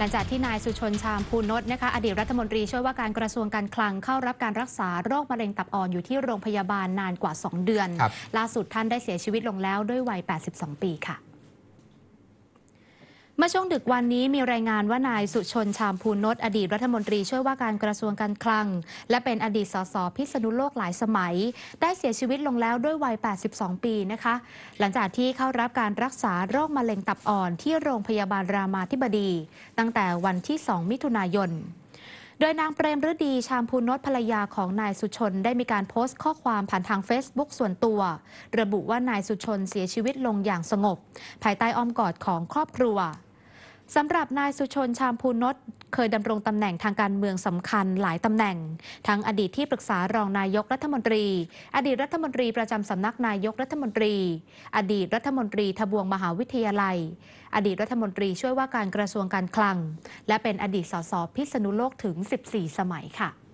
หลังจากที่นายสุชนชามพูนศนะคะอดีตรัฐมนตรีช่วยว่าการกระทรวงการคลังเข้ารับการรักษาโรคมะเร็งตับอ่อนอยู่ที่โรงพยาบาลนานกว่า 2 เดือนล่าสุดท่านได้เสียชีวิตลงแล้วด้วยวัย 82 ปีค่ะเมื่อช่วงดึกวันนี้มีรายงานว่านายสุชนชามพูนนทอดีตรัฐมนตรี ช่วยว่าการกระทรวงการคลัง และเป็นอดีตสสพิษณุโลกหลายสมัย ได้เสียชีวิตลงแล้วด้วยวัย 82 ปีนะคะ หลังจากที่เข้ารับการรักษาโรคมะเร็งตับอ่อนที่โรงพยาบาลรามาธิบดี ตั้งแต่วันที่ 2 มิถุนายน โดยนางเปรมฤดีชามพูนศภรรยาของนายสุชน ได้มีการโพสต์ข้อความผ่านทางเฟซบุ๊กส่วนตัว ระบุว่านายสุชนเสียชีวิตลงอย่างสงบ ภายใต้อ้อมกอดของครอบครัวสำหรับนายสุชนชามพูนนเคยดำรงตำแหน่งทางการเมืองสำคัญหลายตำแหน่ง ทั้งอดีตที่ปรึกษารองนายกรัฐมนตรี อดีตรัฐมนตรีประจำสำนักนายกรัฐมนตรี อดีตรัฐมนตรีทบวงมหาวิทยาลัย อดีตรัฐมนตรีช่วยว่าการกระทรวงการคลัง และเป็นอดีตสสพิษณุโลกถึง 14 สมัยค่ะ